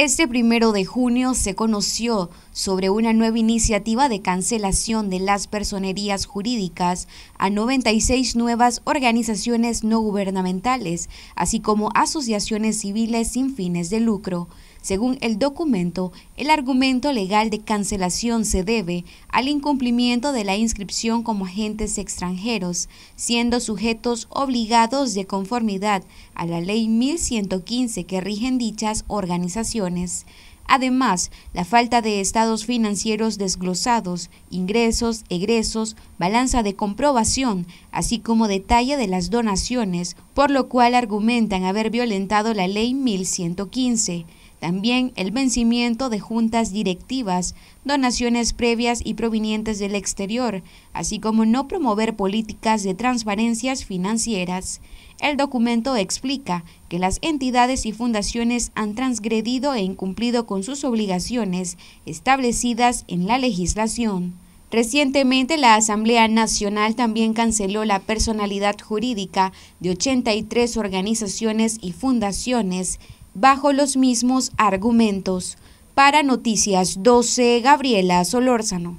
Este primero de junio se conoció sobre una nueva iniciativa de cancelación de las personerías jurídicas a 96 nuevas organizaciones no gubernamentales, así como asociaciones civiles sin fines de lucro. Según el documento, el argumento legal de cancelación se debe al incumplimiento de la inscripción como agentes extranjeros, siendo sujetos obligados de conformidad a la Ley 1115 que rigen dichas organizaciones. Además, la falta de estados financieros desglosados, ingresos, egresos, balanza de comprobación, así como detalle de las donaciones, por lo cual argumentan haber violentado la Ley 1115. También el vencimiento de juntas directivas, donaciones previas y provenientes del exterior, así como no promover políticas de transparencias financieras. El documento explica que las entidades y fundaciones han transgredido e incumplido con sus obligaciones establecidas en la legislación. Recientemente la Asamblea Nacional también canceló la personalidad jurídica de 83 organizaciones y fundaciones bajo los mismos argumentos. Para Noticias 12, Gabriela Solórzano.